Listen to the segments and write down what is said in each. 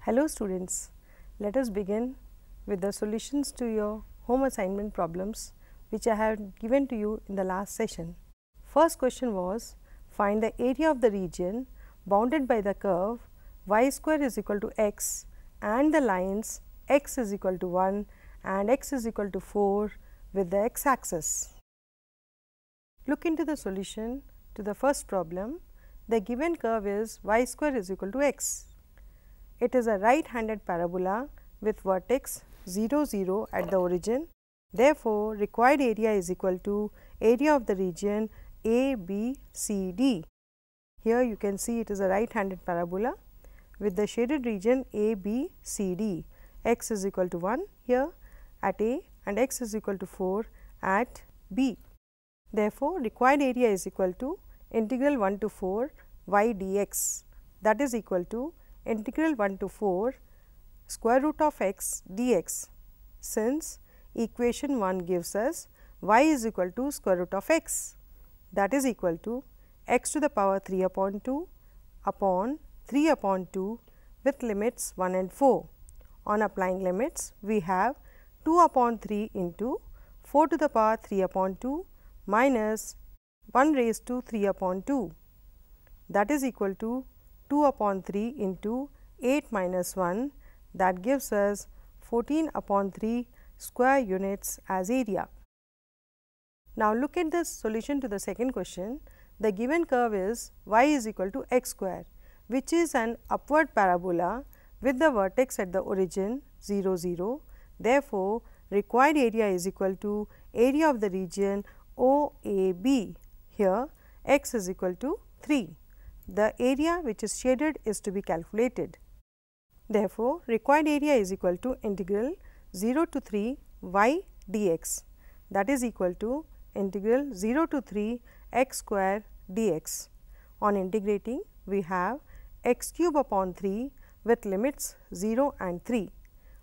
Hello students, let us begin with the solutions to your home assignment problems which I have given to you in the last session. First question was find the area of the region bounded by the curve y square is equal to x and the lines x is equal to 1 and x is equal to 4 with the x axis. Look into the solution to the first problem. The given curve is y square is equal to x. It is a right handed parabola with vertex 0 0 at the origin. Therefore, required area is equal to area of the region A, B, C, D. Here you can see it is a right handed parabola with the shaded region A, B, C, D. x is equal to 1 here at A and x is equal to 4 at B. Therefore, required area is equal to integral 1 to 4 y dx that is equal to integral 1 to 4 square root of x dx since equation 1 gives us y is equal to square root of x that is equal to x to the power 3 upon 2 upon 3 upon 2 with limits 1 and 4. On applying limits, we have 2 upon 3 into 4 to the power 3 upon 2 minus 1 raised to 3 upon 2 that is equal to 2 upon 3 into 8 minus 1 that gives us 14 upon 3 square units as area. Now, look at the solution to the second question. The given curve is y is equal to x square which is an upward parabola with the vertex at the origin 0 0 Therefore, required area is equal to area of the region OAB. Here, x is equal to 3. The area which is shaded is to be calculated. Therefore, required area is equal to integral 0 to 3 y dx that is equal to integral 0 to 3 x square dx. On integrating, we have x cube upon 3 with limits 0 and 3.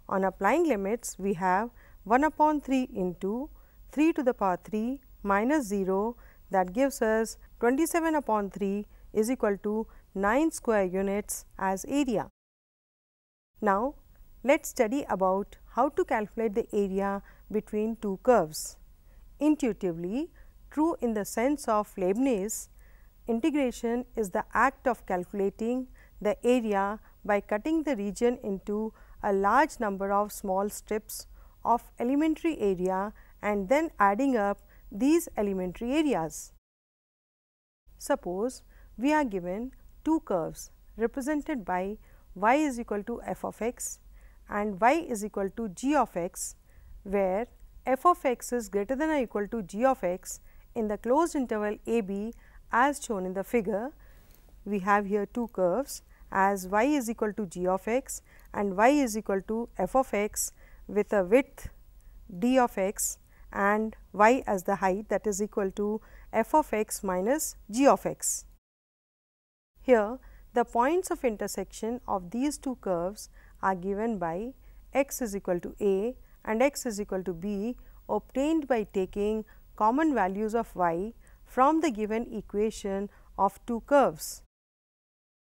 On applying limits, we have 1 upon 3 into 3 to the power 3 minus 0 that gives us 27 upon 3 is equal to 9 square units as area. Now, let us study about how to calculate the area between two curves. Intuitively, true in the sense of Leibniz, integration is the act of calculating the area by cutting the region into a large number of small strips of elementary area and then adding up these elementary areas. Suppose we are given two curves represented by y is equal to f of x and y is equal to g of x, where f of x is greater than or equal to g of x in the closed interval a b as shown in the figure. We have here two curves as y is equal to g of x and y is equal to f of x with a width d of x and y as the height that is equal to f of x minus g of x. Here the points of intersection of these two curves are given by x is equal to a and x is equal to b obtained by taking common values of y from the given equation of two curves.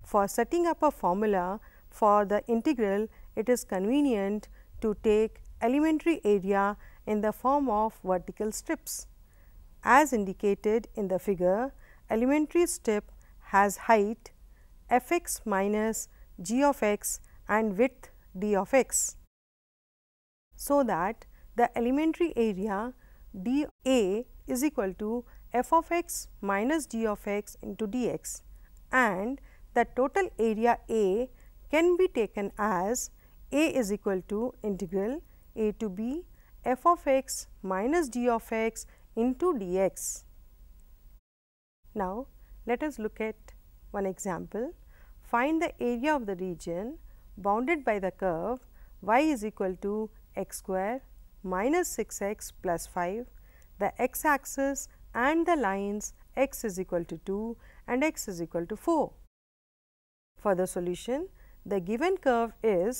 For setting up a formula for the integral, it is convenient to take elementary area in the form of vertical strips. As indicated in the figure, elementary strip has height f x minus g of x and width d of x. So, that the elementary area d a is equal to f of x minus g of x into d x and the total area A can be taken as a is equal to integral a to b f of x minus g of x into dx. Now, let us look at one example. Find the area of the region bounded by the curve y is equal to x square minus 6 x plus 5, the x axis and the lines x is equal to 2 and x is equal to 4. For the solution, the given curve is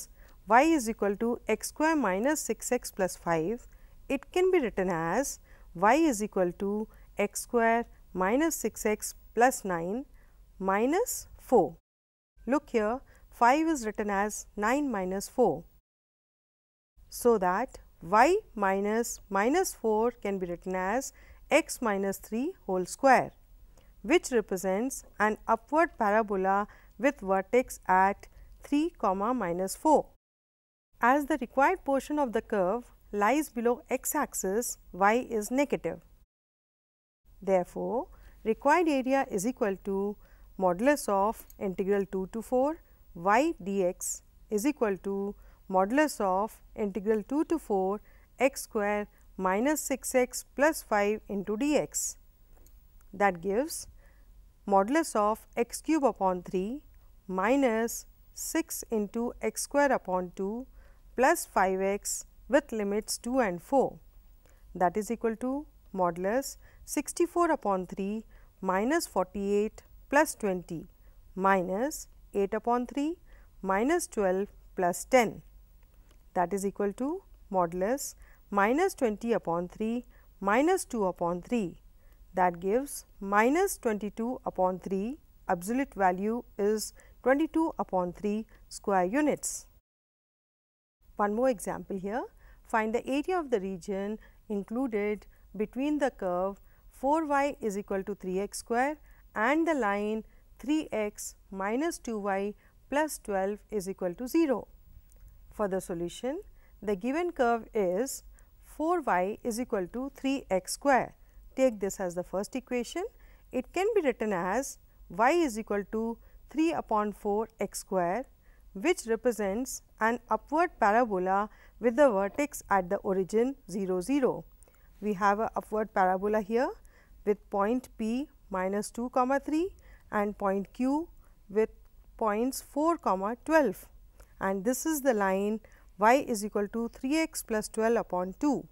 y is equal to x square minus 6 x plus 5, it can be written as y is equal to x square minus 6 x plus 9 minus 4. Look here 5 is written as 9 minus 4. So, that y minus minus 4 can be written as x minus 3 whole square which represents an upward parabola with vertex at 3 comma minus 4. As the required portion of the curve lies below x axis, y is negative. Therefore, required area is equal to modulus of integral 2 to 4 y dx is equal to modulus of integral 2 to 4 x square minus 6 x plus 5 into dx. That gives modulus of x cube upon 3 minus 6 into x square upon 2 plus 5 x with limits 2 and 4 that is equal to modulus 64 upon 3 minus 48 plus 20 minus 8 upon 3 minus 12 plus 10 that is equal to modulus minus 20 upon 3 minus 2 upon 3 that gives minus 22 upon 3 absolute value is 22 upon 3 square units. One more example here, find the area of the region included between the curve 4 y is equal to 3 x square and the line 3 x minus 2 y plus 12 is equal to 0. For the solution, the given curve is 4 y is equal to 3 x square. Take this as the first equation. It can be written as y is equal to 3 upon 4 x square which represents an upward parabola with the vertex at the origin 0 0. We have a upward parabola here with point P minus 2 comma 3 and point Q with points 4 comma 12 and this is the line y is equal to 3 x plus 12 upon 2.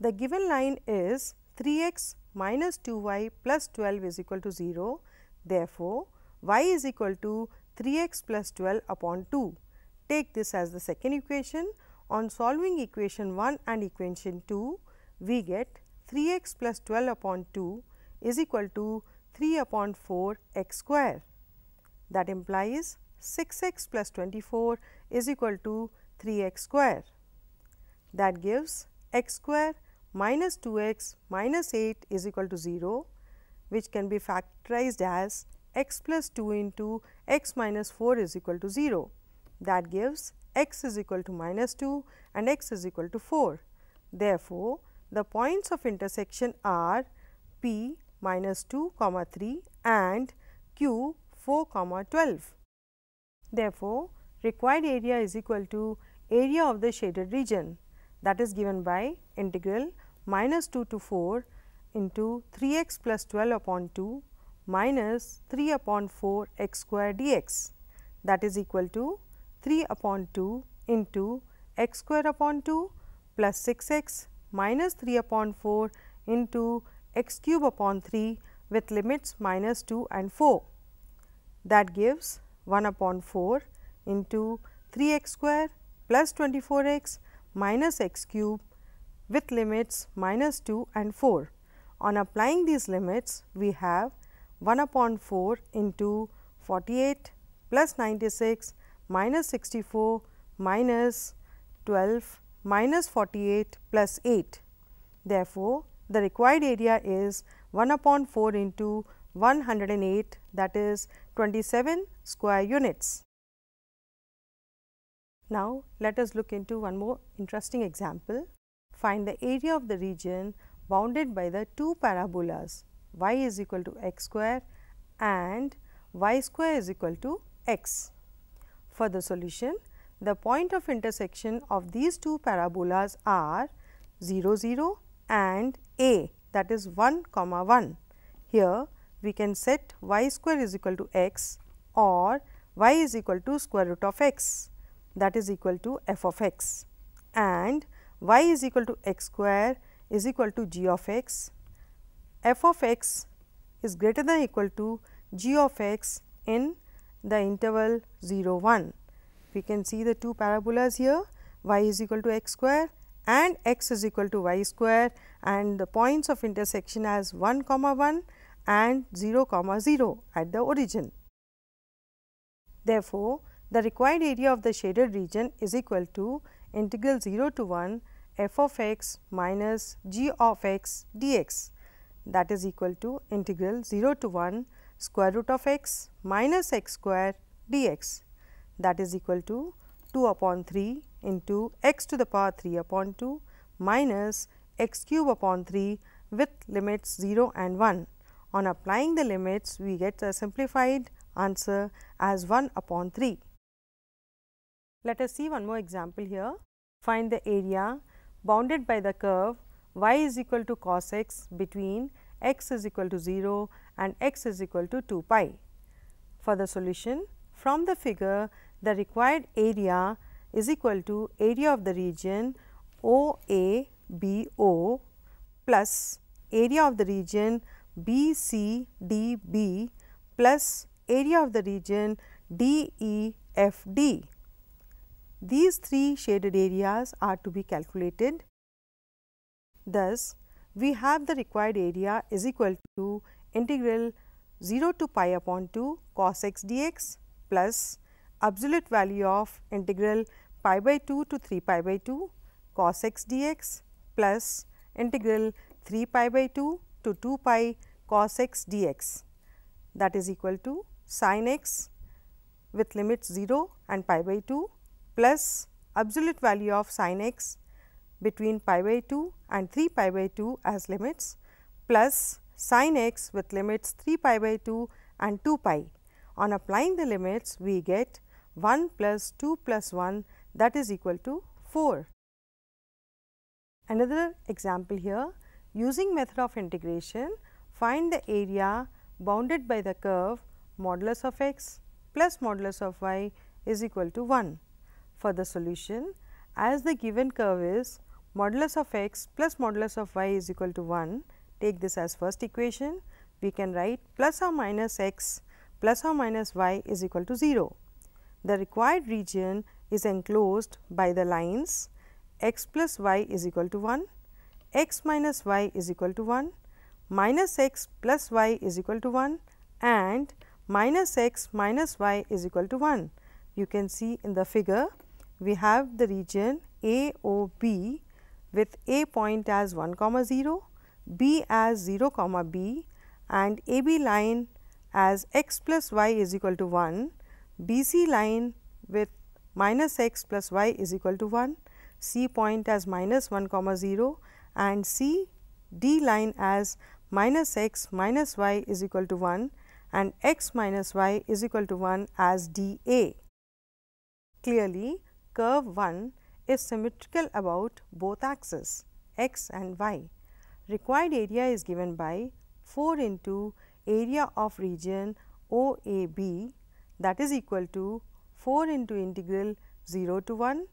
The given line is 3 x minus 2 y plus 12 is equal to 0. Therefore, y is equal to 3x plus 12 upon 2. Take this as the second equation. On solving equation 1 and equation 2, we get 3x plus 12 upon 2 is equal to 3 upon 4 x square. That implies 6 x plus 24 is equal to 3 x square. That gives x square minus 2 x minus 8 is equal to 0 which can be factorized as x plus 2 into x minus 4 is equal to 0. That gives x is equal to minus 2 and x is equal to 4. Therefore, the points of intersection are p minus 2 comma 3 and q 4 comma 12. Therefore, required area is equal to area of the shaded region that is given by integral minus 2 to 4 into 3 x plus 12 upon 2 minus 3 upon 4 x square dx that is equal to 3 upon 2 into x square upon 2 plus 6 x minus 3 upon 4 into x cube upon 3 with limits minus 2 and 4. That gives 1 upon 4 into 3 x square plus 24 x minus x cube with limits minus 2 and 4. On applying these limits, we have 1 upon 4 into 48 plus 96 minus 64 minus 12 minus 48 plus 8. Therefore, the required area is 1 upon 4 into 108 that is 27 square units. Now, let us look into one more interesting example. Find the area of the region bounded by the two parabolas y is equal to x square and y square is equal to x. For the solution, the point of intersection of these two parabolas are 0 0 and a that is 1 comma 1. Here we can set y square is equal to x or y is equal to square root of x that is equal to f of x and y is equal to x square is equal to g of x f of x is greater than equal to g of x in the interval 0 1. We can see the two parabolas here y is equal to x square and x is equal to y square and the points of intersection as 1 comma 1 and 0 comma 0 at the origin. Therefore, the required area of the shaded region is equal to integral 0 to 1 f of x minus g of x dx that is equal to integral 0 to 1 square root of x minus x square dx that is equal to 2 upon 3 into x to the power 3 upon 2 minus x cube upon 3 with limits 0 and 1. On applying the limits, we get a simplified answer as 1 upon 3. Let us see one more example here. Find the area bounded by the curve y is equal to cos x between x is equal to 0 and x is equal to 2 pi. For the solution from the figure the required area is equal to area of the region OABO plus area of the region BCDB plus area of the region DEFD. These three shaded areas are to be calculated Thus, we have the required area is equal to integral 0 to pi upon 2 cos x dx plus absolute value of integral pi by 2 to 3 pi by 2 cos x dx plus integral 3 pi by 2 to 2 pi cos x dx that is equal to sin x with limits 0 and pi by 2 plus absolute value of sin x between pi by 2 and 3 pi by 2 as limits plus sin x with limits 3 pi by 2 and 2 pi. On applying the limits, we get 1 plus 2 plus 1 that is equal to 4. Another example here, using method of integration, find the area bounded by the curve modulus of x plus modulus of y is equal to 1. For the solution, as the given curve is modulus of x plus modulus of y is equal to 1. Take this as first equation, we can write plus or minus x plus or minus y is equal to 0. The required region is enclosed by the lines x plus y is equal to 1, x minus y is equal to 1, minus x plus y is equal to 1 and minus x minus y is equal to 1. You can see in the figure, we have the region AOB with A point as 1 comma 0, B as 0 comma B and AB line as x plus y is equal to 1, BC line with minus x plus y is equal to 1, C point as minus 1 comma 0 and C D line as minus x minus y is equal to 1 and x minus y is equal to 1 as dA. Clearly, curve 1 is symmetrical about both axes x and y. Required area is given by 4 into area of region OAB that is equal to 4 into integral 0 to 1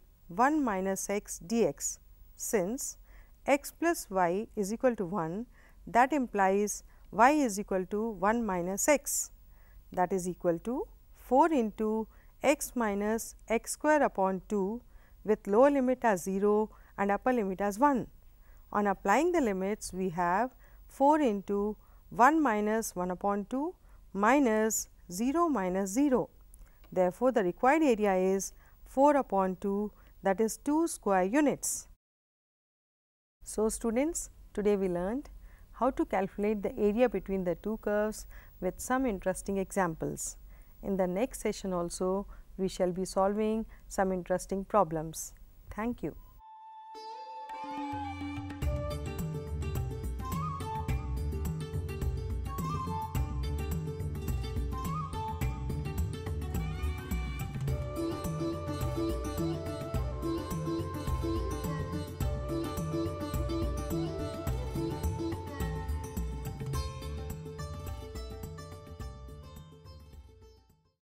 1 minus x dx since x plus y is equal to 1 that implies y is equal to 1 minus x that is equal to 4 into x minus x square upon 2 with lower limit as 0 and upper limit as 1. On applying the limits, we have 4 into 1 minus 1 upon 2 minus 0 minus 0. Therefore, the required area is 4 upon 2 that is 2 square units. So, students today we learned how to calculate the area between the two curves with some interesting examples. In the next session also, we shall be solving some interesting problems. Thank you.